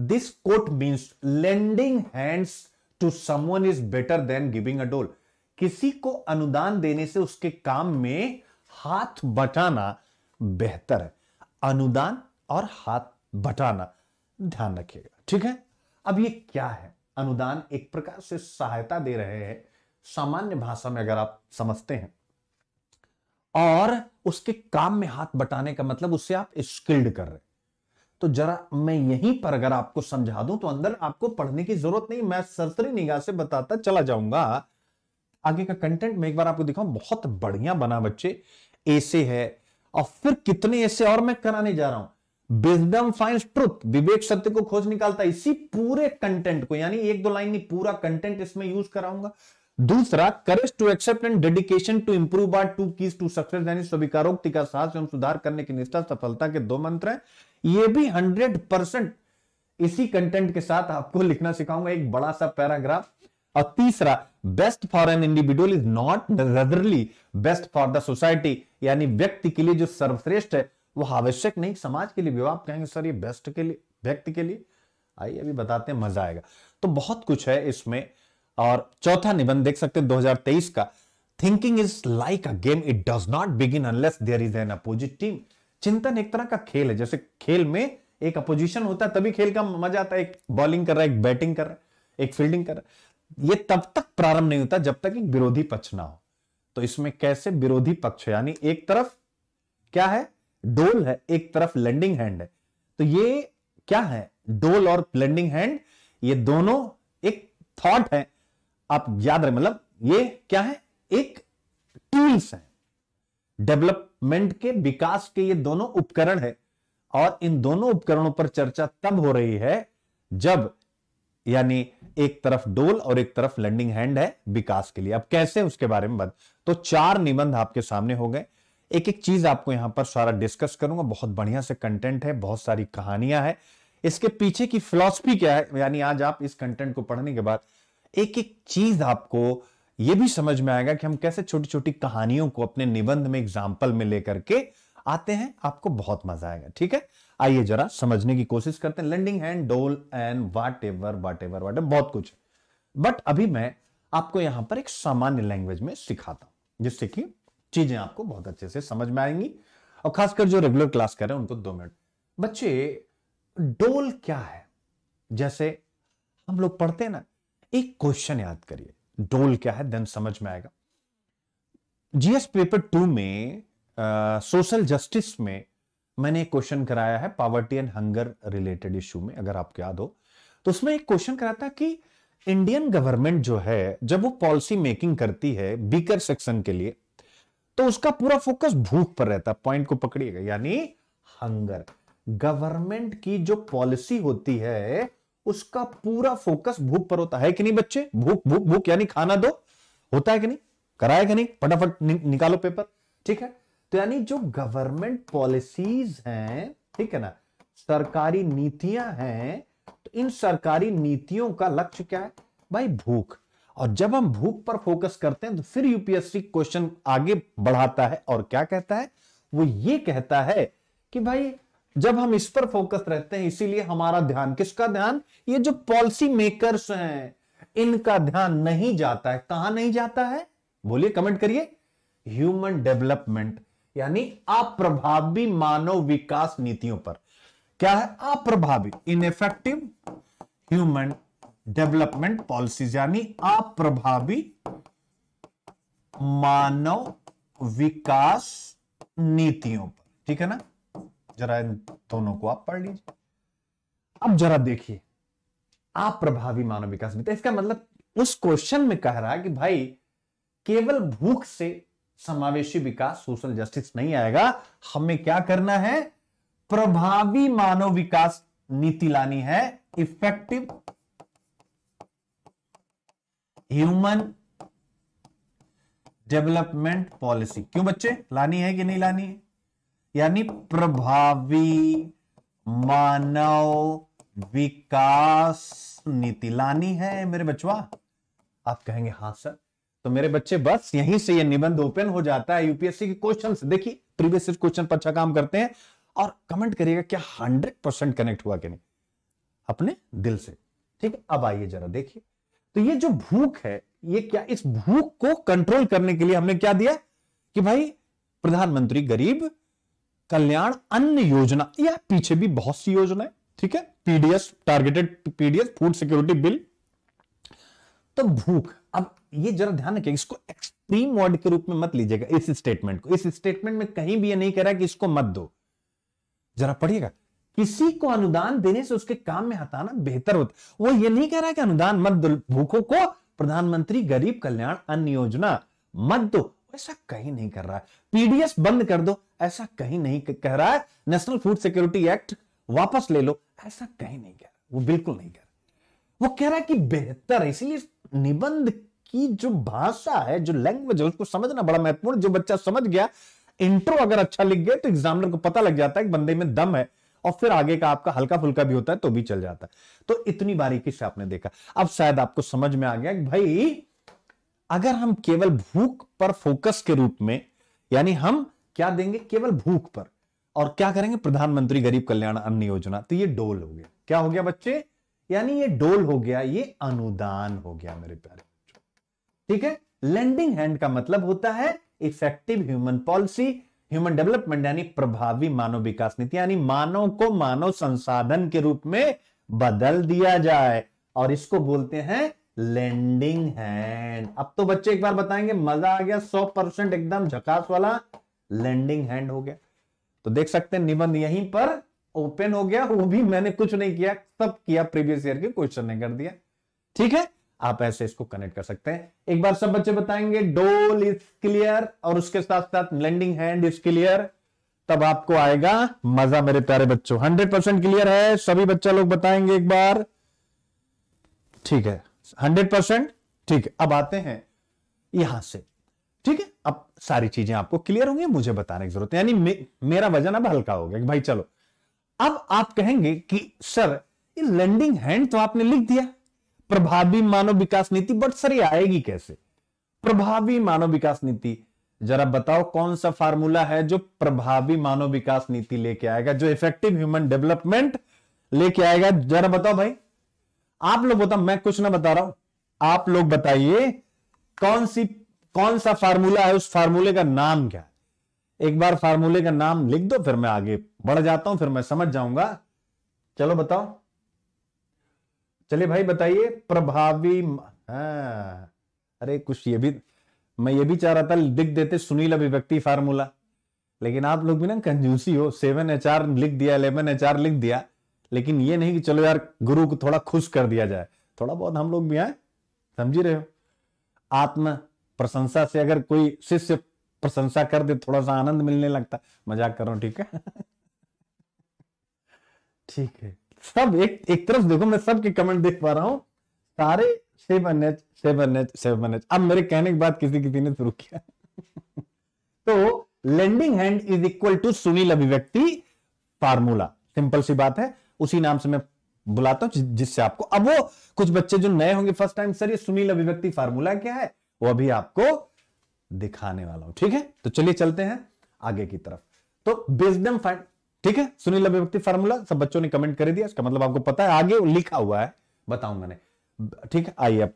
this quote means lending hands to someone is better than giving a dole किसी को अनुदान देने से उसके काम में हाथ बटाना बेहतर है अनुदान और हाथ बटाना ध्यान रखिएगा ठीक है अब ये क्या है अनुदान एक प्रकार से सहायता दे रहे हैं सामान्य भाषा में अगर आप समझते हैं और उसके काम में हाथ बटाने का मतलब उससे आप स्किल्ड कर रहे हैं तो जरा मैं यहीं पर अगर आपको समझा दूं तो अंदर आपको पढ़ने की जरूरत नहीं मैं सरसरी निगाह से बताता चला जाऊंगा आगे का कंटेंट मैं एक बार आपको दिखाऊं बहुत बढ़िया बना बच्चे ऐसे है और फिर कितने ऐसे और मैं कराने जा रहा हूं विजडम फाइंड ट्रुथ विवेक सत्य को खोज निकालता इसी पूरे कंटेंट को यानी एक दो लाइन नहीं पूरा कंटेंट इसमें यूज कराऊंगा दूसरा courage to accept and dedication to improve are two keys to success यानी स्वीकारोक्ति का साहस एवं सुधार करने की निष्ठा सफलता के दो मंत्र हैं ये भी हंड्रेड परसेंट इसी कंटेंट के साथ आपको लिखना सिखाऊंगा एक बड़ा सा पैराग्राफ और तीसरा best for an individual is not rather best for the society यानी व्यक्ति के लिए जो सर्वश्रेष्ठ है वो आवश्यक नहीं समाज के लिए भी आप कहेंगे सर ये बेस्ट के लिए व्यक्ति के लिए आइए अभी बताते हैं मजा आएगा तो बहुत कुछ है इसमें और चौथा निबंध देख सकते हैं 2023 का thinking is like a game it does not begin unless there is an opposite team चिंतन एक तरह का खेल है जैसे खेल में एक अपोजिशन होता है तभी खेल का मजा आता है एक बॉलिंग कर रहा है एक बैटिंग कर रहा है एक फील्डिंग कर रहा है ये तब तक प्रारंभ नहीं होता जब तक एक विरोधी पक्ष ना हो तो इसमें कैसे विरोधी पक्ष यानी एक तरफ क्या है डोल है एक तरफ लैंडिंग हैंड है तो ये क्या है डोल और लैंडिंग हैंड ये दोनों एक थॉट है आप याद रहे मतलब ये क्या है एक टूल्स है डेवलप डेवलपमेंट के विकास के ये दोनों उपकरण है और इन दोनों उपकरणों पर चर्चा तब हो रही है जब यानी एक तरफ डोल और एक तरफ लैंडिंग हैंड है विकास के लिए अब कैसे उसके बारे में बात तो चार निबंध आपके सामने हो गए एक एक चीज आपको यहां पर सारा डिस्कस करूंगा बहुत बढ़िया से कंटेंट है बहुत सारी कहानियां है इसके पीछे की फिलॉसफी क्या है यानी आज आप इस कंटेंट को पढ़ने के बाद एक एक चीज आपको ये भी समझ में आएगा कि हम कैसे छोटी छोटी कहानियों को अपने निबंध में एग्जाम्पल में लेकर के आते हैं आपको बहुत मजा आएगा ठीक है आइए जरा समझने की कोशिश करते हैं lending hand dole and whatever whatever whatever बहुत कुछ बट अभी मैं आपको यहां पर एक सामान्य लैंग्वेज में सिखाता हूं जिससे कि चीजें आपको बहुत अच्छे से समझ में आएंगी और खासकर जो रेगुलर क्लास कर रहे हैं उनको दो मिनट बच्चे डोल क्या है जैसे हम लोग पढ़ते हैं ना एक क्वेश्चन याद करिए डोल क्या है देन समझ में आएगा जीएस पेपर टू में सोशल जस्टिस में मैंने एक क्वेश्चन कराया है poverty and hunger related issue में अगर आपको याद हो तो उसमें एक क्वेश्चन कराया था कि इंडियन गवर्नमेंट जो है जब वो पॉलिसी मेकिंग करती है बीकर सेक्शन के लिए तो उसका पूरा फोकस भूख पर रहता है पॉइंट को पकड़िएगा यानी हंगर गवर्नमेंट की जो पॉलिसी होती है उसका पूरा फोकस भूख पर होता है कि नहीं बच्चे भूख भूख भूख यानी खाना दो होता है कि नहीं कराया कि नहीं फटाफट नि, निकालो पेपर ठीक है तो यानी जो गवर्नमेंट पॉलिसीज हैं ठीक है ना सरकारी नीतियां हैं तो इन सरकारी नीतियों का लक्ष्य क्या है भाई भूख और जब हम भूख पर फोकस करते हैं तो फिर यूपीएससी क्वेश्चन आगे बढ़ाता है और क्या कहता है वो ये कहता है कि भाई जब हम इस पर फोकस रहते हैं इसीलिए हमारा ध्यान किसका ध्यान ये जो पॉलिसी मेकर्स हैं इनका ध्यान नहीं जाता है कहां नहीं जाता है बोलिए कमेंट करिए ह्यूमन डेवलपमेंट यानी अप्रभावी मानव विकास नीतियों पर क्या है अप्रभावी इनफेक्टिव ह्यूमन डेवलपमेंट पॉलिसी यानी अप्रभावी मानव विकास नीतियों पर ठीक है ना जरा इन दोनों को आप पढ़ लीजिए अब जरा देखिए आप प्रभावी मानव विकास मित्र तो इसका मतलब उस क्वेश्चन में कह रहा है कि भाई केवल भूख से समावेशी विकास सोशल जस्टिस नहीं आएगा हमें क्या करना है प्रभावी मानव विकास नीति लानी है इफेक्टिव ह्यूमन डेवलपमेंट पॉलिसी क्यों बच्चे लानी है कि नहीं लानी है यानी प्रभावी मानव विकास नीति लानी है मेरे बचवा आप कहेंगे हाँ सर तो मेरे बच्चे बस यहीं से ये निबंध ओपन हो जाता है यूपीएससी के क्वेश्चन देखिए प्रीवियस क्वेश्चन पर अच्छा काम करते हैं और कमेंट करिएगा क्या हंड्रेड परसेंट कनेक्ट हुआ कि नहीं अपने दिल से ठीक है अब आइए जरा देखिए तो ये जो भूख है ये क्या इस भूख को कंट्रोल करने के लिए हमने क्या दिया कि भाई प्रधानमंत्री गरीब कल्याण अन्न योजना या पीछे भी बहुत सी योजना है ठीक है PDS targeted PDS food security bill तो भूख अब ये जरा ध्यान रखिए इसको एक्सट्रीम वर्ड के रूप में मत लीजिएगा इस स्टेटमेंट को इस स्टेटमेंट में कहीं भी ये नहीं कह रहा कि इसको मत दो जरा पढ़िएगा किसी को अनुदान देने से उसके काम में हटाना बेहतर होता वो ये नहीं कह रहा कि अनुदान मत दो भूखों को प्रधानमंत्री गरीब कल्याण अन्न योजना मत दो ऐसा कहीं नहीं कर रहा है पीडीएस बंद कर दो ऐसा कहीं नहीं कह रहा है नेशनल फूड सिक्योरिटी एक्ट वापस ले लो ऐसा कहीं नहीं कह रहा वो बिल्कुल नहीं कह रहा वो कह रहा है कि बेहतर इसलिए निबंध की जो भाषा है जो लैंग्वेज है उसको समझना बड़ा महत्वपूर्ण जो बच्चा समझ गया इंट्रो अगर अच्छा लिख गया तो एग्जामिनर को पता लग जाता है कि बंदे में दम है और फिर आगे का आपका हल्का फुल्का भी होता है तो भी चल जाता है तो इतनी बारीकी से आपने देखा अब शायद आपको समझ में आ गया कि भाई अगर हम केवल भूख पर फोकस के रूप में यानी हम क्या देंगे केवल भूख पर और क्या करेंगे प्रधानमंत्री गरीब कल्याण अन्न योजना तो ये डोल हो गया क्या हो गया बच्चे यानी ये डोल हो गया ये अनुदान हो गया मेरे प्यारे बच्चों ठीक है लैंडिंग हैंड का मतलब होता है effective human policy human development यानी प्रभावी मानव विकास नीति यानी मानव को मानव संसाधन के रूप में बदल दिया जाए और इसको बोलते हैं लेंडिंग हैंड अब तो बच्चे एक बार बताएंगे मजा आ गया सौ परसेंट एकदम झकास वाला लेंडिंग हैंड हो गया तो देख सकते हैं निबंध यहीं पर ओपन हो गया वो भी मैंने कुछ नहीं किया सब किया प्रीवियस ईयर के क्वेश्चन ने कर दिया ठीक है आप ऐसे इसको कनेक्ट कर सकते हैं एक बार सब बच्चे बताएंगे डोल इज क्लियर और उसके साथ साथ लेंडिंग हैंड इज क्लियर तब आपको आएगा मजा मेरे प्यारे बच्चों हंड्रेड परसेंट क्लियर है सभी बच्चा लोग बताएंगे एक बार ठीक है हंड्रेड परसेंट ठीक है अब आते हैं यहां से ठीक है अब सारी चीजें आपको क्लियर होंगी मुझे बताने की जरूरत है यानी मे, मेरा वजन अब हल्का हो गया कि भाई चलो अब आप कहेंगे कि सर ये लैंडिंग हैंड तो आपने लिख दिया प्रभावी मानव विकास नीति बट सर ये आएगी कैसे प्रभावी मानव विकास नीति जरा बताओ कौन सा फार्मूला है जो प्रभावी मानव विकास नीति लेके आएगा जो इफेक्टिव ह्यूमन डेवलपमेंट लेके आएगा जरा बताओ भाई आप लोग बताओ मैं कुछ ना बता रहा हूं आप लोग बताइए कौन सी कौन सा फार्मूला है उस फार्मूले का नाम क्या है एक बार फार्मूले का नाम लिख दो फिर मैं आगे बढ़ जाता हूं फिर मैं समझ जाऊंगा चलो बताओ चलिए भाई बताइए प्रभावी हाँ, अरे कुछ ये भी मैं ये भी चाह रहा था लिख देते सुनील अभिव्यक्ति फार्मूला लेकिन आप लोग भी ना कंजूसी हो सेवन एच आर लिख दिया इलेवन एच आर लिख दिया लेकिन ये नहीं कि चलो यार गुरु को थोड़ा खुश कर दिया जाए थोड़ा बहुत हम लोग भी आए समझी रहे हो आत्म प्रशंसा से अगर कोई शिष्य प्रशंसा कर दे थोड़ा सा आनंद मिलने लगता मजाक करो ठीक है ठीक है सब एक एक तरफ देखो मैं सबके कमेंट देख पा रहा हूं सारे seven H seven H seven H अब मेरे कहने के बाद किसी किसी ने शुरू किया तो lending hand is equal to Sunil अभिव्यक्ति फार्मूला सिंपल सी बात है उसी नाम से मैं बुलाता हूं जिससे आपको अब वो कुछ बच्चे जो नए होंगे फर्स्ट टाइम सर ये सुनील अभिव्यक्ति फार्मूला क्या है वो अभी आपको दिखाने वाला हूं ठीक है तो चलिए चलते हैं आगे की तरफ तो बेजडम फंड ठीक है सुनील अभिव्यक्ति फार्मूला सब बच्चों ने कमेंट कर दिया इसका मतलब आपको पता है आगे लिखा हुआ है बताऊं मैंने ठीक है आइए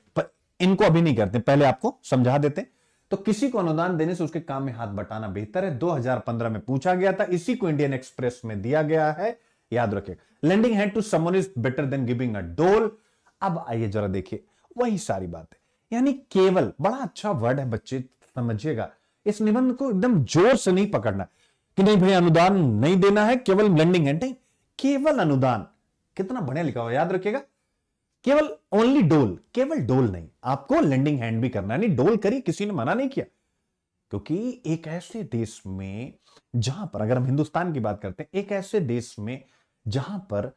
इनको अभी नहीं करते पहले आपको समझा देते तो किसी को अनुदान देने से उसके काम में हाथ बटाना बेहतर है 2015 में पूछा गया था इसी को इंडियन एक्सप्रेस में दिया गया है याद रखिएगा lending hand to someone is better than giving a dole अब आइए जरा देखिए वही सारी बात है यानी केवल बड़ा अच्छा वर्ड है बच्चे समझिएगा इस निबंध को एकदम जोर से नहीं पकड़ना कि नहीं भाई अनुदान नहीं देना है केवल लेंडिंग हैंड नहीं केवल अनुदान कितना बढ़िया लिखा हुआ याद रखिएगा केवल ओनली डोल केवल डोल नहीं आपको लेंडिंग हैंड भी करना यानी डोल करी किसी ने मना नहीं किया क्योंकि एक ऐसे देश में जहां पर अगर हम हिंदुस्तान की बात करते हैं एक ऐसे देश में जहां पर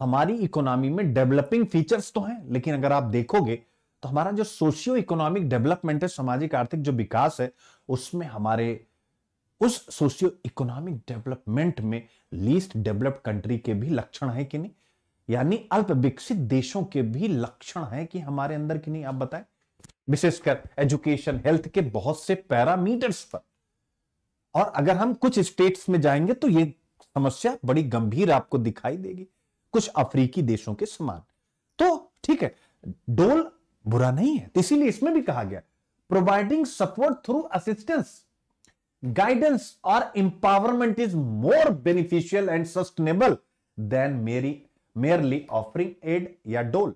हमारी इकोनॉमी में डेवलपिंग फीचर्स तो हैं लेकिन अगर आप देखोगे तो हमारा जो सोशियो इकोनॉमिक डेवलपमेंट है सामाजिक आर्थिक जो विकास है उसमें हमारे उस सोशियो इकोनॉमिक डेवलपमेंट में लीस्ट डेवलप्ड कंट्री के भी लक्षण है कि नहीं यानी अल्प विकसित देशों के भी लक्षण है कि हमारे अंदर कि नहीं आप बताएं विशेषकर एजुकेशन हेल्थ के बहुत से पैरामीटर्स पर और अगर हम कुछ स्टेट्स में जाएंगे तो ये समस्या बड़ी गंभीर आपको दिखाई देगी कुछ अफ्रीकी देशों के समान तो ठीक है डोल बुरा नहीं है तो इसीलिए इसमें भी कहा गया providing support through assistance guidance और empowerment is more beneficial and sustainable than मेरी मेयरली ऑफरिंग एड या डोल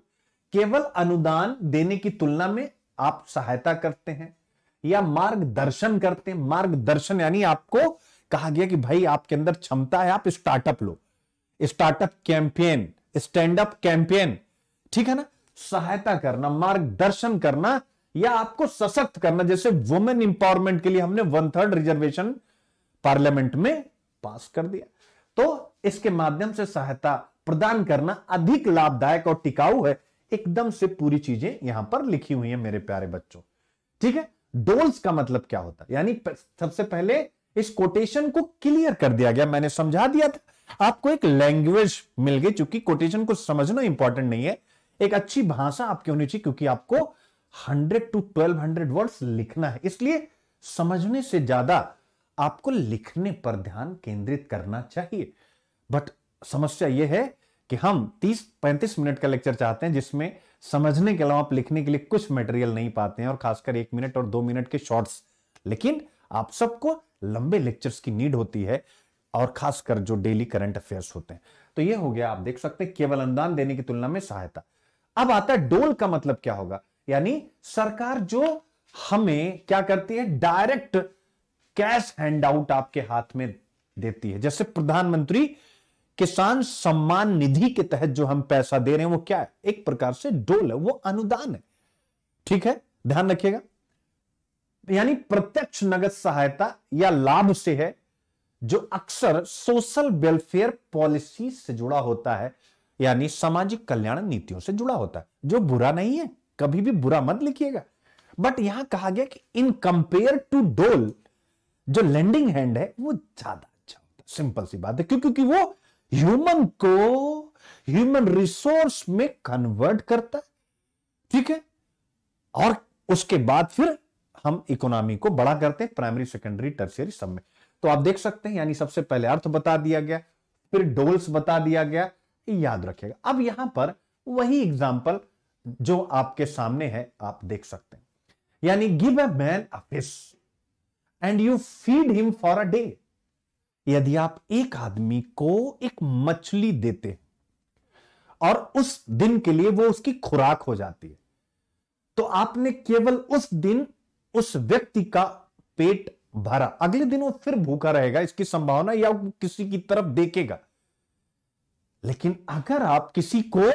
केवल अनुदान देने की तुलना में आप सहायता करते हैं या मार्गदर्शन करते हैं मार्गदर्शन यानी आपको कहा गया कि भाई आपके अंदर क्षमता है आप स्टार्टअप लो startup campaign stand up campaign ठीक है ना सहायता करना मार्गदर्शन करना या आपको सशक्त करना जैसे वुमेन इंपावरमेंट के लिए हमने वन थर्ड रिजर्वेशन पार्लियामेंट में पास कर दिया तो इसके माध्यम से सहायता प्रदान करना अधिक लाभदायक और टिकाऊ है एकदम से पूरी चीजें यहां पर लिखी हुई है मेरे प्यारे बच्चों ठीक है डोल्स का मतलब क्या होता है यानी सबसे पहले इस कोटेशन को क्लियर कर दिया गया मैंने समझा दिया था आपको एक लैंग्वेज मिल गई चूंकि कोटेशन को समझना इंपॉर्टेंट नहीं है एक अच्छी भाषा आपकी होनी चाहिए क्योंकि आपको 100 टू 1200 वर्ड्स लिखना है इसलिए समझने से ज्यादा आपको लिखने पर ध्यान केंद्रित करना चाहिए बट समस्या यह है कि हम 30-35 मिनट का लेक्चर चाहते हैं जिसमें समझने के अलावा आप लिखने के लिए कुछ मटेरियल नहीं पाते हैं और खासकर एक मिनट और दो मिनट के शॉर्ट्स लेकिन आप सबको लंबे लेक्चर्स की नीड होती है और खासकर जो डेली करंट अफेयर्स होते हैं तो ये हो गया आप देख सकते हैं केवल अनुदान देने की तुलना में सहायता अब आता है डोल का मतलब क्या होगा यानी सरकार जो हमें क्या करती है डायरेक्ट कैश हैंडआउट आपके हाथ में देती है जैसे प्रधानमंत्री किसान सम्मान निधि के तहत जो हम पैसा दे रहे हैं वो क्या है एक प्रकार से डोल है वो अनुदान है ठीक है ध्यान रखिएगा यानी प्रत्यक्ष नगद सहायता या लाभ से है जो अक्सर सोशल वेलफेयर पॉलिसी से जुड़ा होता है यानी सामाजिक कल्याण नीतियों से जुड़ा होता है जो बुरा नहीं है कभी भी बुरा मत लिखिएगा बट यहां कहा गया कि इन कंपेयर टू डोल जो लेंडिंग हैंड है वो ज्यादा अच्छा होता है सिंपल सी बात है क्यों क्योंकि वो ह्यूमन को ह्यूमन रिसोर्स में कन्वर्ट करता है ठीक है और उसके बाद फिर हम इकोनॉमी को बड़ा करते हैं प्राइमरी सेकेंडरी टर्सरी सब में तो आप देख सकते हैं यानी सबसे पहले अर्थ बता दिया गया फिर डोल्स बता दिया गया याद रखिएगा अब यहां पर वही एग्जाम्पल जो आपके सामने है आप देख सकते हैं यानी give a man a fish and you feed him for a day यदि आप एक आदमी को एक मछली देते हैं और उस दिन के लिए वो उसकी खुराक हो जाती है तो आपने केवल उस दिन उस व्यक्ति का पेट भरा अगले दिन वो फिर भूखा रहेगा इसकी संभावना या किसी की तरफ देखेगा लेकिन अगर आप किसी को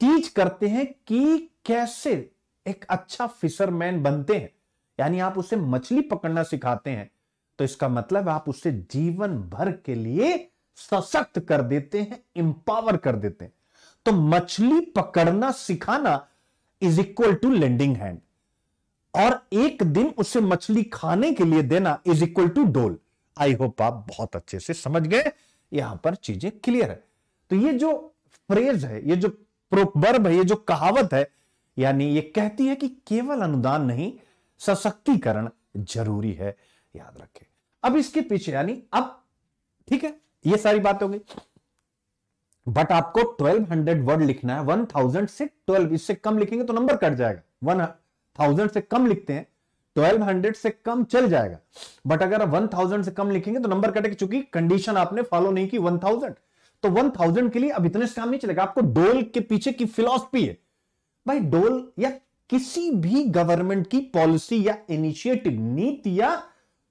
टीच करते हैं कि कैसे एक अच्छा फिशरमैन बनते हैं यानी आप उसे मछली पकड़ना सिखाते हैं तो इसका मतलब आप उसे जीवन भर के लिए सशक्त कर देते हैं इंपावर कर देते हैं तो मछली पकड़ना सिखाना is equal to lending hand और एक दिन उसे मछली खाने के लिए देना इज इक्वल टू डोल आई होप आप बहुत अच्छे से समझ गए यहां पर चीजें क्लियर है तो ये जो फ्रेज है ये जो प्रोपर्ब है ये जो कहावत है यानी ये कहती है कि केवल अनुदान नहीं सशक्तिकरण जरूरी है याद रखें अब इसके पीछे यानी अब ठीक है ये सारी बात हो गई बट आपको 1200 वर्ड लिखना है 1000 से 12 इससे कम लिखेंगे तो नंबर कट जाएगा वन थाउजेंड से कम लिखते हैं ट्वेल्व हंड्रेड से कम चल जाएगा बट अगर आप वन थाउजेंड से कम लिखेंगे तो नंबर कटेगा चूंकि कंडीशन आपने फॉलो नहीं की वन थाउजेंड तो वन थाउजेंड के लिए अब इतने से काम नहीं चलेगा आपको डोल के पीछे की फिलॉसफी है भाई डोल या किसी भी गवर्नमेंट की पॉलिसी या इनिशिएटिव नीति या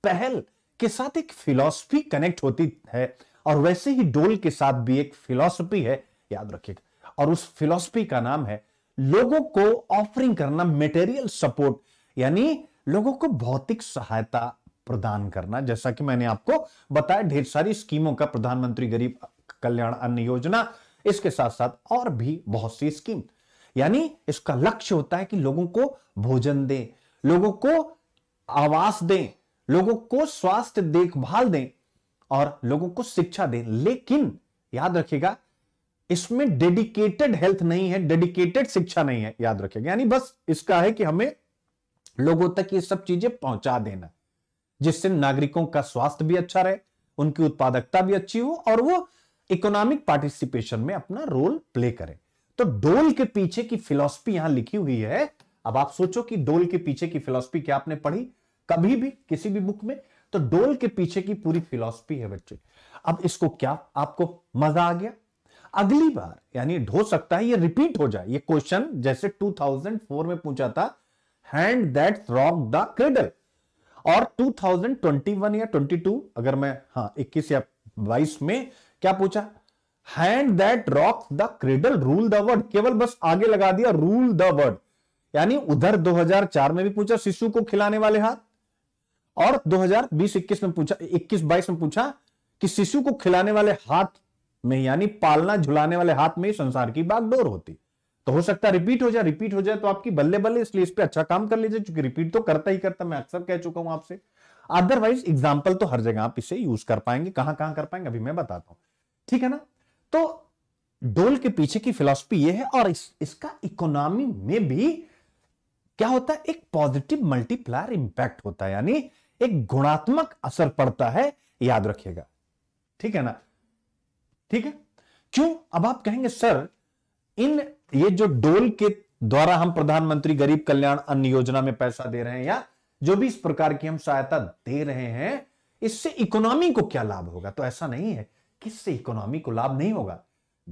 पहल के साथ एक फिलॉसफी कनेक्ट होती है और वैसे ही डोल के साथ भी एक फिलॉसफी है याद रखिएगा और उस फिलॉसफी का नाम है लोगों को ऑफरिंग करना मेटेरियल सपोर्ट यानी लोगों को भौतिक सहायता प्रदान करना जैसा कि मैंने आपको बताया ढेर सारी स्कीमों का प्रधानमंत्री गरीब कल्याण अन्न योजना इसके साथ साथ और भी बहुत सी स्कीम यानी इसका लक्ष्य होता है कि लोगों को भोजन दें लोगों को आवास दें लोगों को स्वास्थ्य देखभाल दें और लोगों को शिक्षा दें लेकिन याद रखिएगा इसमें डेडिकेटेड हेल्थ नहीं है डेडिकेटेड शिक्षा नहीं है याद रखेंगे यानी बस इसका है कि हमें लोगों तक ये सब चीजें पहुंचा देना जिससे नागरिकों का स्वास्थ्य भी अच्छा रहे उनकी उत्पादकता भी अच्छी हो और वो इकोनॉमिक पार्टिसिपेशन में अपना रोल प्ले करें तो डोल के पीछे की फिलॉसफी यहां लिखी हुई है अब आप सोचो कि डोल के पीछे की फिलॉसफी क्या आपने पढ़ी कभी भी किसी भी बुक में तो डोल के पीछे की पूरी फिलॉसफी है बच्चे अब इसको क्या आपको मजा आ गया अगली बार यानी हो सकता है ये रिपीट हो जाए ये क्वेश्चन जैसे 2004 में पूछा था hand that rock the cradle और 2021 या 22 अगर मैं हाँ 21 या 22 में क्या पूछा hand that rock the cradle rule the world केवल बस आगे लगा दिया रूल द वर्ड यानी उधर 2004 में भी पूछा शिशु को खिलाने वाले हाथ और 2020-21 में पूछा 21-22 में पूछा कि शिशु को खिलाने वाले हाथ में यानी पालना झुलाने वाले हाथ में ही संसार की बागडोर होती तो हो सकता है रिपीट हो जाए रिपीट हो जाए तो आपकी बल्ले बल्ले इसलिए इस पर अच्छा काम कर लीजिए क्योंकि रिपीट तो करता ही करता मैं अक्सर कह चुका हूं आपसे अदरवाइज एग्जाम्पल तो हर जगह आप इसे यूज कर पाएंगे कहां कहां कर पाएंगे अभी मैं बताता हूं ठीक है ना तो डोल के पीछे की फिलोसफी ये है और इस, इसका इकोनॉमी में भी क्या होता है एक पॉजिटिव मल्टीप्लायर इंपैक्ट होता है यानी एक गुणात्मक असर पड़ता है याद रखिएगा ठीक है ना ठीक है क्यों अब आप कहेंगे सर इन ये जो डोल के द्वारा हम प्रधानमंत्री गरीब कल्याण अन्न योजना में पैसा दे रहे हैं या जो भी इस प्रकार की हम सहायता दे रहे हैं इससे इकोनॉमी को क्या लाभ होगा तो ऐसा नहीं है किससे इकोनॉमी को लाभ नहीं होगा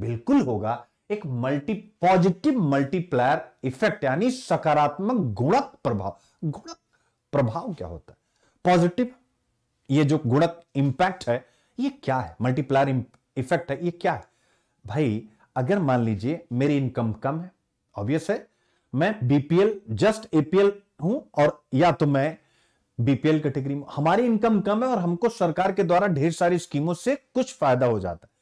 बिल्कुल होगा एक मल्टी पॉजिटिव मल्टीप्लायर इफेक्ट यानी सकारात्मक गुणक प्रभाव गुणक प्रभाव क्या होता है पॉजिटिव ये जो गुणक इंपैक्ट है ये क्या है मल्टीप्लायर इफेक्ट है ये क्या है भाई अगर मान लीजिए मेरी इनकम कम है ऑब्वियस है मैं बीपीएल जस्ट एपीएल हूं और या तो मैं बीपीएल कैटेगरी में हमारी इनकम कम है और हमको सरकार के द्वारा ढेर सारी स्कीमों से कुछ फायदा हो जाता है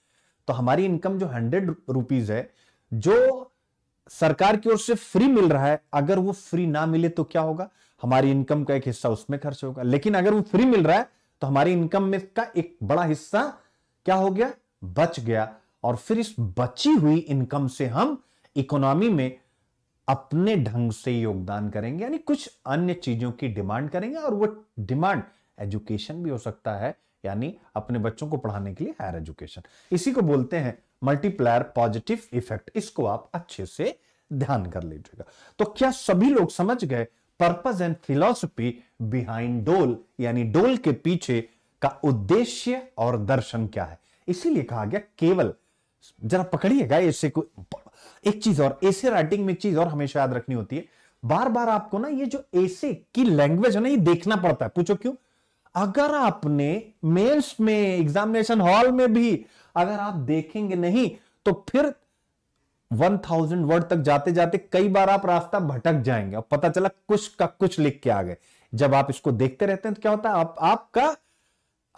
तो हमारी इनकम जो हंड्रेड रुपीज है जो सरकार की ओर से फ्री मिल रहा है अगर वो फ्री ना मिले तो क्या होगा हमारी इनकम का एक हिस्सा उसमें खर्च होगा लेकिन अगर वो फ्री मिल रहा है तो हमारी इनकम में का एक बड़ा हिस्सा क्या हो गया बच गया और फिर इस बची हुई इनकम से हम इकोनॉमी में अपने ढंग से योगदान करेंगे यानी कुछ अन्य चीजों की डिमांड करेंगे और वो डिमांड एजुकेशन भी हो सकता है यानी अपने बच्चों को पढ़ाने के लिए हायर एजुकेशन इसी को बोलते हैं मल्टीप्लायर पॉजिटिव इफेक्ट इसको आप अच्छे से ध्यान कर लीजिएगा तो क्या सभी लोग समझ गए पर्पज एंड फिलोसफी बिहाइंड डोल यानी डोल के पीछे का उद्देश्य और दर्शन क्या है इसीलिए कहा गया केवल जरा पकड़िएगा इससे एक चीज और ऐसे राइटिंग में एक चीज और हमेशा याद रखनी होती है बार बार आपको ना ये जो ऐसे की लैंग्वेज है ना ये देखना पड़ता है पूछो क्यों अगर आपने मेंस में एग्जामिनेशन हॉल में भी अगर आप देखेंगे नहीं तो फिर 1000 वर्ड तक जाते जाते कई बार आप रास्ता भटक जाएंगे और पता चला कुछ का कुछ लिख के आ गए जब आप इसको देखते रहते हैं तो क्या होता है आप, आपका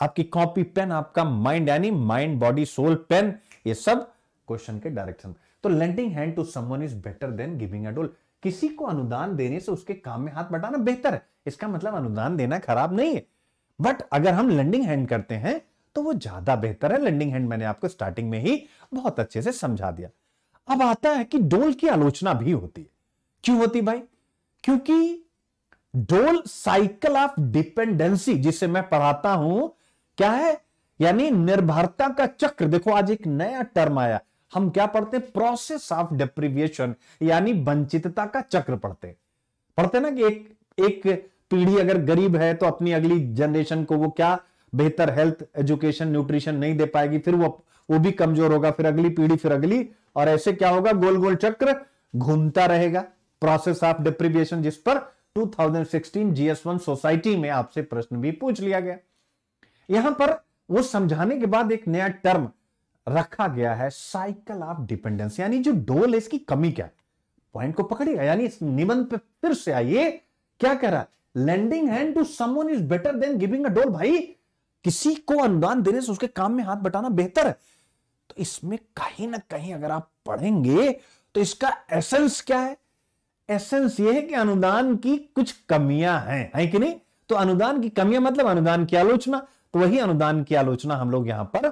आपकी कॉपी पेन आपका माइंड यानी माइंड बॉडी सोल पेन ये सब क्वेश्चन के डायरेक्शन तो lending hand to someone is better than giving a dole किसी को अनुदान देने से उसके काम में हाथ बटाना बेहतर है इसका मतलब अनुदान देना खराब नहीं है बट अगर हम लेंडिंग हैंड करते हैं तो वो ज्यादा बेहतर है लेंडिंग हैंड मैंने आपको स्टार्टिंग में ही बहुत अच्छे से समझा दिया अब आता है कि डोल की आलोचना भी होती है क्यों होती भाई क्योंकि डोल साइकिल ऑफ डिपेंडेंसी जिसे मैं पढ़ाता हूं क्या है यानी निर्भरता का चक्र देखो आज एक नया टर्म आया हम क्या पढ़ते हैं प्रोसेस ऑफ डिप्रीवियशन यानी वंचितता का चक्र पढ़ते पढ़ते ना कि एक एक पीढ़ी अगर गरीब है तो अपनी अगली जनरेशन को वो क्या बेहतर हेल्थ एजुकेशन न्यूट्रिशन नहीं दे पाएगी फिर वो वो भी कमजोर होगा फिर अगली पीढ़ी फिर अगली और ऐसे क्या होगा गोल गोल चक्र घूमता रहेगा प्रोसेस ऑफ डिप्रीवियशन जिस पर 2016 जीएस वन सोसाइटी में आपसे प्रश्न भी पूछ लिया गया यहां पर वो समझाने के बाद एक नया टर्म रखा गया है साइकिल ऑफ डिपेंडेंस यानी जो डोल है इसकी कमी क्या पॉइंट को पकड़िएगा यानी इस निबंध पे फिर से आइए क्या कह रहा है lending hand to someone is better than giving a dole भाई किसी को अनुदान देने से उसके काम में हाथ बटाना बेहतर है तो इसमें कहीं ना कहीं अगर आप पढ़ेंगे तो इसका एसेंस क्या है एसेंस यह है कि अनुदान की कुछ कमियां हैं है कि नहीं तो अनुदान की कमियां मतलब अनुदान की आलोचना तो वही अनुदान की आलोचना हम लोग यहां पर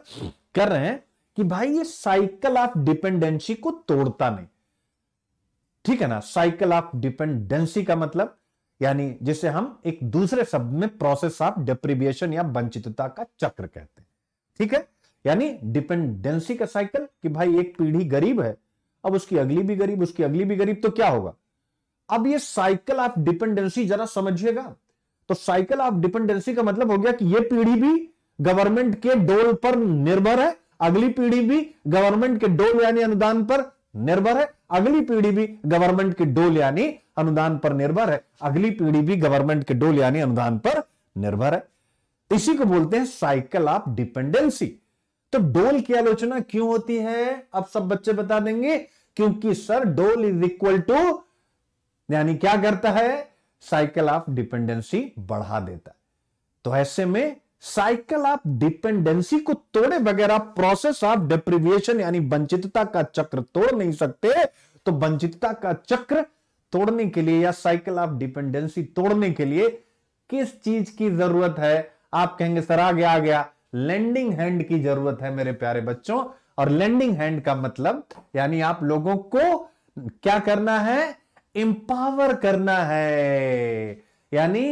कर रहे हैं कि भाई ये साइकिल ऑफ डिपेंडेंसी को तोड़ता नहीं ठीक है ना साइकिल ऑफ डिपेंडेंसी का मतलब यानी जिसे हम एक दूसरे शब्द में प्रोसेस ऑफ डिप्रीविएशन या वंचितता का चक्र कहते हैं ठीक है यानी डिपेंडेंसी का साइकिल कि भाई एक पीढ़ी गरीब है अब उसकी अगली भी गरीब उसकी अगली भी गरीब तो क्या होगा अब ये साइकिल ऑफ डिपेंडेंसी जरा समझिएगा तो साइकिल ऑफ डिपेंडेंसी का मतलब हो गया कि ये पीढ़ी भी गवर्नमेंट के डोल पर निर्भर है अगली पीढ़ी भी गवर्नमेंट के डोल यानी अनुदान पर निर्भर है अगली पीढ़ी भी गवर्नमेंट के डोल यानी अनुदान पर निर्भर है अगली पीढ़ी भी गवर्नमेंट के डोल यानी अनुदान पर निर्भर है इसी को बोलते हैं साइकिल ऑफ डिपेंडेंसी तो डोल की आलोचना क्यों होती है अब सब बच्चे बता देंगे क्योंकि सर डोल इज इक्वल टू यानी क्या करता है साइकिल ऑफ डिपेंडेंसी बढ़ा देता है तो ऐसे में साइकिल ऑफ डिपेंडेंसी को तोड़े बगैर आप प्रोसेस ऑफ डिप्रिविएशन यानी वंचितता का चक्र तोड़ नहीं सकते तो वंचितता का चक्र तोड़ने के लिए या साइकिल ऑफ डिपेंडेंसी तोड़ने के लिए किस चीज की जरूरत है आप कहेंगे सर आ गया आ गया लेंडिंग हैंड की जरूरत है मेरे प्यारे बच्चों और लैंडिंग हैंड का मतलब यानी आप लोगों को क्या करना है एम्पावर करना है यानी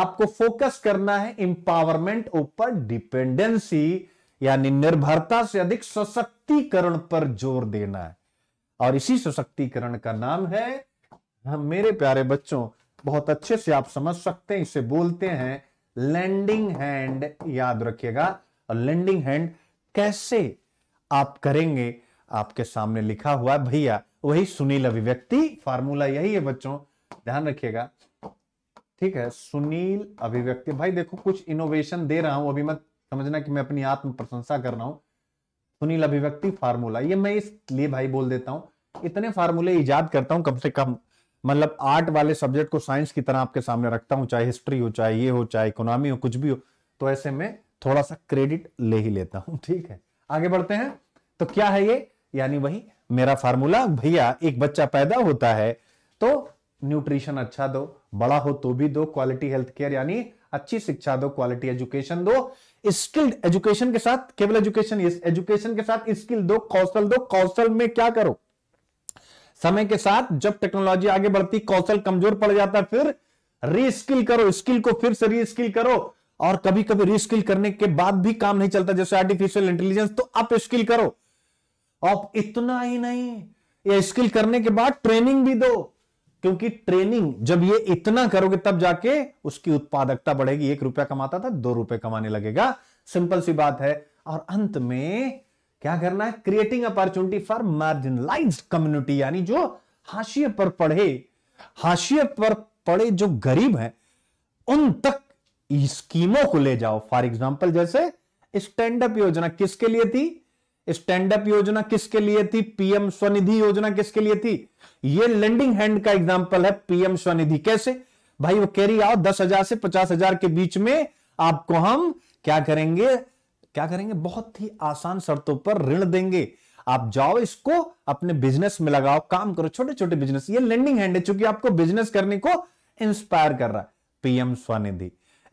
आपको फोकस करना है एम्पावरमेंट ऊपर डिपेंडेंसी यानी निर्भरता से अधिक सशक्तिकरण पर जोर देना है और इसी सशक्तिकरण का नाम है हम हाँ, मेरे प्यारे बच्चों बहुत अच्छे से आप समझ सकते हैं इसे बोलते हैं लैंडिंग हैंड याद रखिएगा और लैंडिंग हैंड कैसे आप करेंगे आपके सामने लिखा हुआ है भैया वही सुनील अभिव्यक्ति फार्मूला यही है बच्चों ध्यान रखिएगा ठीक है सुनील अभिव्यक्ति भाई देखो कुछ इनोवेशन दे रहा हूं अभी मत समझना कि मैं अपनी आत्म प्रशंसा कर रहा हूं सुनील अभिव्यक्ति फार्मूला ये मैं इसलिए भाई बोल देता हूं इतने फार्मूले ईजाद करता हूं कम से कम मतलब आर्ट वाले सब्जेक्ट को साइंस की तरह आपके सामने रखता हूं चाहे हिस्ट्री हो चाहे ये हो चाहे इकोनॉमी हो कुछ भी हो तो ऐसे में थोड़ा सा क्रेडिट ले ही लेता हूं ठीक है आगे बढ़ते हैं तो क्या है ये यानी वही मेरा फार्मूला भैया एक बच्चा पैदा होता है तो न्यूट्रिशन अच्छा दो बड़ा हो तो भी दो क्वालिटी हेल्थ केयर यानी अच्छी शिक्षा दो क्वालिटी एजुकेशन दो स्किल्ड एजुकेशन के साथ केवल एजुकेशन एजुकेशन के साथ स्किल दो कौशल दो कौशल में क्या करो समय के साथ जब टेक्नोलॉजी आगे बढ़ती कौशल कमजोर पड़ जाता है फिर रीस्किल करो स्किल को फिर से रीस्किल करो और कभी कभी रीस्किल करने के बाद भी काम नहीं चलता जैसे आर्टिफिशियल इंटेलिजेंस तो अप स्किल करो आप इतना ही नहीं ये स्किल करने के बाद ट्रेनिंग भी दो क्योंकि ट्रेनिंग जब ये इतना करोगे तब जाके उसकी उत्पादकता बढ़ेगी एक रुपया कमाता था दो रुपए कमाने लगेगा सिंपल सी बात है और अंत में क्या करना है creating opportunity for marginalise community यानी जो हाशिए पर पढ़े हाशिए पर पड़े जो गरीब हैं उन तक स्कीमों को ले जाओ फॉर एग्जाम्पल जैसे स्टैंड अप योजना किसके लिए थी स्टैंड अप योजना किसके लिए थी पीएम स्वनिधि योजना किसके लिए थी ये लेंडिंग हैंड का एग्जाम्पल है पीएम स्वनिधि कैसे भाई वो कैरी आओ दस हजार से पचास हजार के बीच में आपको हम क्या करेंगे क्या करेंगे बहुत ही आसान शर्तों पर ऋण देंगे आप जाओ इसको अपने बिजनेस में लगाओ काम करो छोटे छोटे बिजनेस ये लेंडिंग हैंड है चूंकि आपको बिजनेस करने को इंस्पायर कर रहा है पीएम स्वनिधि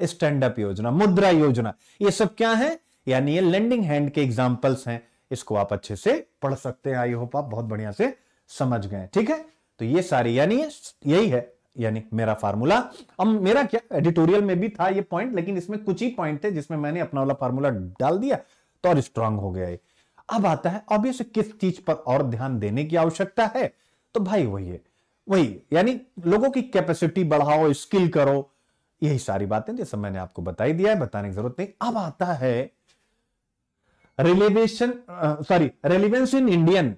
स्टैंड अप योजना मुद्रा योजना ये सब क्या है यानी ये लेंडिंग हैंड के एग्जाम्पल्स हैं इसको आप अच्छे से पढ़ सकते हैं आई होप आप बहुत बढ़िया से समझ गए ठीक है तो ये सारी यानी यही है यानी मेरा फार्मूला अब मेरा क्या एडिटोरियल में भी था ये पॉइंट लेकिन इसमें कुछ ही पॉइंट थे जिसमें मैंने अपना वाला फार्मूला डाल दिया तो और स्ट्रांग हो गया ये अब आता है अब इसे किस चीज पर और ध्यान देने की आवश्यकता है तो भाई वही है वही यानी लोगों की कैपेसिटी बढ़ाओ स्किल करो यही सारी बातें जैसे मैंने आपको बताई दिया है बताने की जरूरत नहीं अब आता है relevation sorry relevance in Indian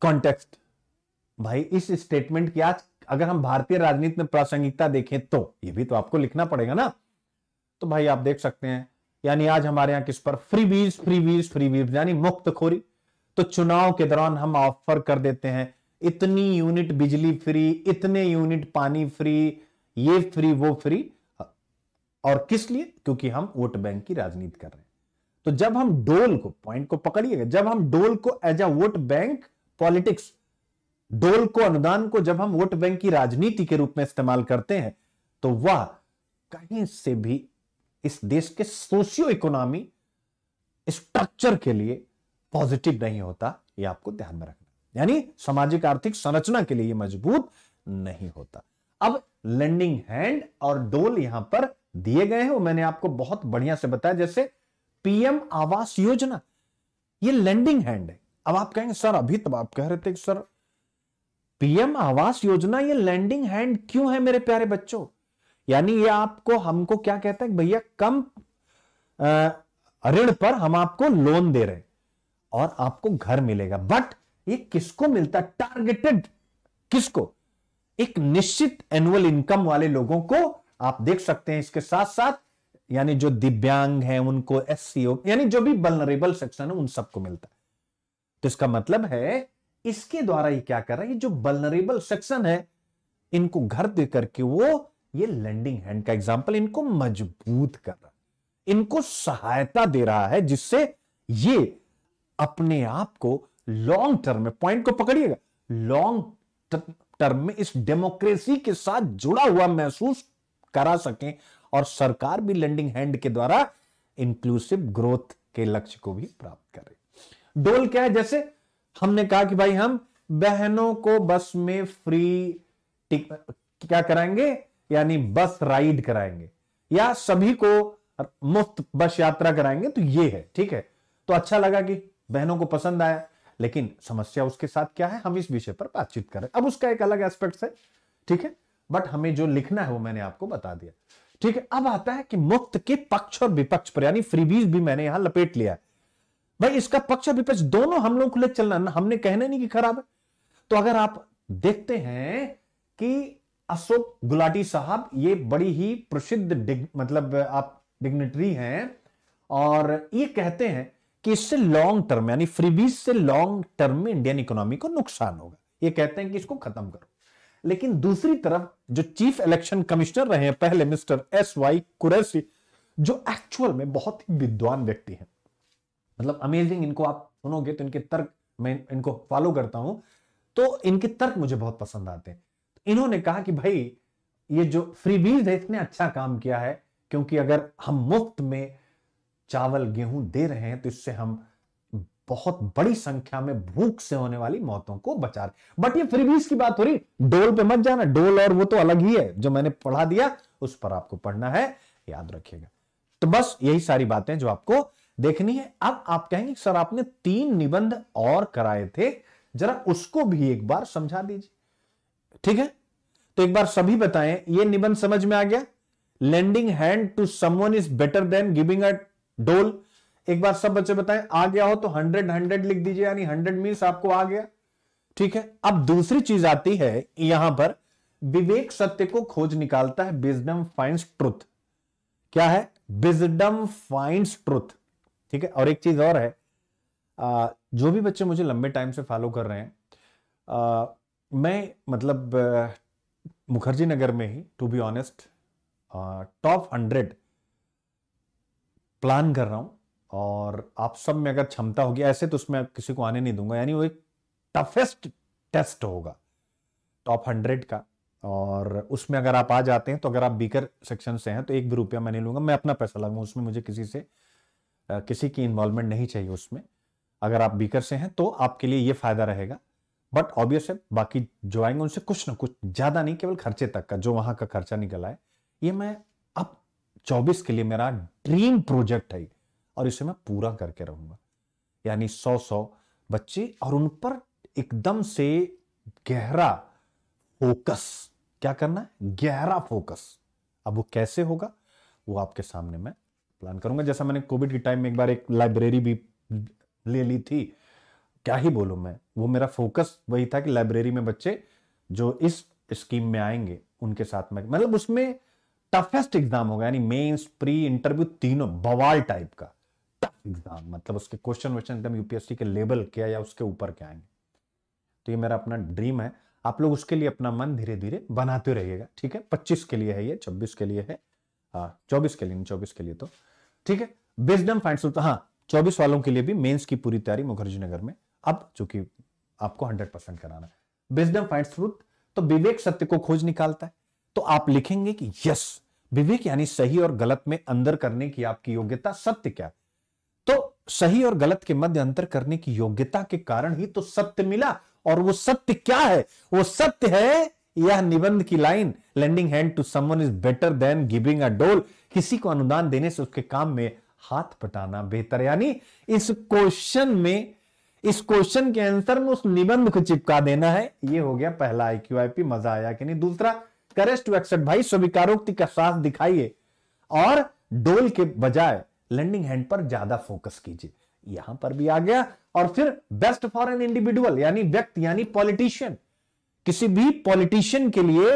context भाई इस स्टेटमेंट की आज अगर हम भारतीय राजनीति में प्रासंगिकता देखें तो ये भी तो आपको लिखना पड़ेगा ना तो भाई आप देख सकते हैं यानी आज हमारे यहां किस पर फ्री बीज फ्री बीज फ्री वीज यानी मुक्त खोरी तो चुनाव के दौरान हम ऑफर कर देते हैं इतनी यूनिट बिजली फ्री इतने यूनिट पानी फ्री ये फ्री वो फ्री और किस लिए क्योंकि हम वोट बैंक की राजनीति कर रहे हैं तो जब हम डोल को पॉइंट को पकड़िएगा जब हम डोल को as a vote bank politics dole को अनुदान को जब हम वोट बैंक की राजनीति के रूप में इस्तेमाल करते हैं तो वह कहीं से भी इस देश के सोशियो इकोनॉमी स्ट्रक्चर के लिए पॉजिटिव नहीं होता यह आपको ध्यान में रखना यानी सामाजिक आर्थिक संरचना के लिए मजबूत नहीं होता अब लेंडिंग हैंड और डोल यहां पर दिए गए हैं वो मैंने आपको बहुत बढ़िया से बताया जैसे पीएम आवास योजना ये लेंडिंग हैंड है अब आप कहेंगे सर अभी तब तो आप कह रहे थे सर पीएम आवास योजना ये लैंडिंग हैंड क्यों है मेरे प्यारे बच्चों यानी ये आपको हमको क्या कहता है भैया कम ऋण पर हम आपको लोन दे रहे हैं और आपको घर मिलेगा बट ये किसको मिलता है टारगेटेड किसको एक निश्चित एनुअल इनकम वाले लोगों को आप देख सकते हैं इसके साथ साथ यानी जो दिव्यांग है उनको एस यानी जो भी बलरेबल सेक्शन है उन सबको मिलता है तो इसका मतलब है इसके द्वारा ये क्या कर रहा है ये जो बलरेबल सेक्शन है इनको घर दे करके वो ये लैंडिंग हैंड का एग्जाम्पल इनको मजबूत कर रहा है इनको सहायता दे रहा है जिससे ये अपने आप को लॉन्ग टर्म में पॉइंट को पकड़िएगा लॉन्ग टर्म में इस डेमोक्रेसी के साथ जुड़ा हुआ महसूस करा सकें और सरकार भी लेंडिंग हैंड के द्वारा इंक्लूसिव ग्रोथ के लक्ष्य को भी प्राप्त करे डोल क्या है जैसे हमने कहा कि भाई हम बहनों को बस में फ्री क्या कराएंगे यानी बस राइड कराएंगे या सभी को मुफ्त बस यात्रा कराएंगे तो ये है ठीक है तो अच्छा लगा कि बहनों को पसंद आया लेकिन समस्या उसके साथ क्या है हम इस विषय पर बातचीत करें अब उसका एक अलग एस्पेक्ट है ठीक है बट हमें जो लिखना है वो मैंने आपको बता दिया ठीक है अब आता है कि मुफ्त के पक्ष और विपक्ष पर यानी फ्रीबीज भी मैंने यहां लपेट लिया भाई इसका पक्ष और विपक्ष दोनों हम लोग खुले चलना हमने कहना नहीं कि खराब है तो अगर आप देखते हैं कि अशोक गुलाटी साहब ये बड़ी ही प्रसिद्ध मतलब आप डिग्नेटरी हैं और ये कहते हैं कि इससे लॉन्ग टर्म यानी फ्रीबीज से लॉन्ग टर्म में इंडियन इकोनॉमी को नुकसान होगा ये कहते हैं कि इसको खत्म करो लेकिन दूसरी तरफ जो चीफ इलेक्शन कमिश्नर रहे हैं पहले मिस्टर एस वाई कुरैसी जो एक्चुअल में बहुत ही विद्वान व्यक्ति हैं मतलब अमेजिंग इनको आप सुनोगे तो इनके तर्क मैं इनको फॉलो करता हूं तो इनके तर्क मुझे बहुत पसंद आते हैं इन्होंने कहा कि भाई ये जो फ्री बीज है इसने अच्छा काम किया है क्योंकि अगर हम मुफ्त में चावल गेहूं दे रहे हैं तो इससे हम बहुत बड़ी संख्या में भूख से होने वाली मौतों को बचा रहे बट ये फ्रीबीज की बात हो रही डोल पे मत जाना डोल और वो तो अलग ही है जो मैंने पढ़ा दिया उस पर आपको पढ़ना है याद रखिएगा तो बस यही सारी बातें जो आपको देखनी है अब आप कहेंगे सर आपने तीन निबंध और कराए थे जरा उसको भी एक बार समझा दीजिए ठीक है तो एक बार सभी बताएं ये निबंध समझ में आ गया lending hand to someone is better than giving a dole एक बार सब बच्चे बताएं आ गया हो तो हंड्रेड हंड्रेड लिख दीजिए यानी हंड्रेड मीन्स आपको आ गया ठीक है अब दूसरी चीज आती है यहां पर विवेक सत्य को खोज निकालता है बिजडम फाइंड ट्रुथ क्या है बिजडम फाइंड ट्रुथ ठीक है और एक चीज और है आ, जो भी बच्चे मुझे लंबे टाइम से फॉलो कर रहे हैं आ, मैं मतलब मुखर्जी नगर में ही to be honest top hundred plan कर रहा हूं और आप सब में अगर क्षमता होगी ऐसे तो उसमें किसी को आने नहीं दूंगा यानी वो एक टफेस्ट टेस्ट होगा टॉप हंड्रेड का और उसमें अगर आप आ जाते हैं तो अगर आप बीकर सेक्शन e से हैं तो एक भी रुपया मैं नहीं लूंगा मैं अपना पैसा लगाऊंगा उसमें मुझे किसी से किसी की इन्वॉल्वमेंट नहीं चाहिए उसमें अगर आप बीकर e से हैं तो आपके लिए ये फायदा रहेगा बट ऑब्वियस है बाकी जो आएंगे उनसे कुछ ना कुछ ज्यादा नहीं केवल खर्चे तक का जो वहां का खर्चा निकला है ये मैं अब चौबीस के लिए मेरा ड्रीम प्रोजेक्ट है और इसे मैं पूरा करके रहूंगा यानी सौ सौ बच्चे और उन पर एकदम से गहरा फोकस क्या करना है गहरा फोकस अब वो कैसे होगा वो आपके सामने मैं प्लान करूंगा जैसा मैंने कोविड के टाइम में एक बार एक लाइब्रेरी भी ले ली थी क्या ही बोलू मैं वो मेरा फोकस वही था कि लाइब्रेरी में बच्चे जो इस स्कीम में आएंगे उनके साथ में मतलब उसमें टफेस्ट एग्जाम होगा यानी मेंस प्री इंटरव्यू तीनों बवाल टाइप का एग्जाम मतलब उसके क्वेश्चन वेश्चन एकदम यूपीएससी के लेवल क्या या उसके ऊपर क्या आएंगे तो ये मेरा अपना ड्रीम है आप लोग उसके लिए अपना मन धीरे धीरे बनाते रहिएगा ठीक है पच्चीस के लिए है ये छब्बीस के लिए है हाँ, चौबीस के लिए चौबीस के लिए तो ठीक है विजडम फाइंड हाँ चौबीस वालों के लिए भी मेन्स की पूरी तैयारी मुखर्जी नगर में अब चूंकि आपको हंड्रेड परसेंट कराना है विजडम फाइंड ट्रूथ तो विवेक सत्य को खोज निकालता है तो आप लिखेंगे कि यस विवेक यानी सही और गलत में अंदर करने की आपकी योग्यता सत्य क्या सही और गलत के मध्य अंतर करने की योग्यता के कारण ही तो सत्य मिला और वो सत्य क्या है वो सत्य है यह निबंध की line lending hand to someone is better than giving a dole किसी को अनुदान देने से उसके काम में हाथ पटाना बेहतर यानी इस क्वेश्चन में इस क्वेश्चन के आंसर में उस निबंध को चिपका देना है ये हो गया पहला आईक्यू आईपी मजा आया कि नहीं दूसरा करेस्ट टू भाई स्वीकारोक्ति का साथ दिखाइए और डोल के बजाय लेंडिंग हैंड पर ज्यादा फोकस कीजिए यहां पर भी आ गया और फिर बेस्ट फॉर एन इंडिविजुअल यानी व्यक्ति यानी पॉलिटिशियन किसी भी पॉलिटिशियन के लिए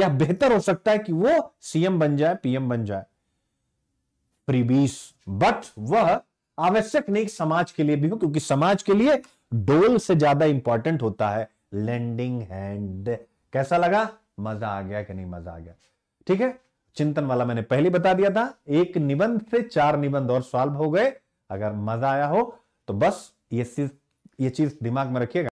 यह बेहतर हो सकता है कि वो सीएम बन जाए पीएम बन जाए प्रीबीस बट वह आवश्यक नहीं समाज के लिए भी हो क्योंकि समाज के लिए डोल से ज्यादा इंपॉर्टेंट होता है लैंडिंग हैंड कैसा लगा मजा आ गया कि नहीं मजा आ गया ठीक है चिंतन वाला मैंने पहले बता दिया था एक निबंध से चार निबंध और सॉल्व हो गए अगर मजा आया हो तो बस ये चीज ये चीज दिमाग में रखिएगा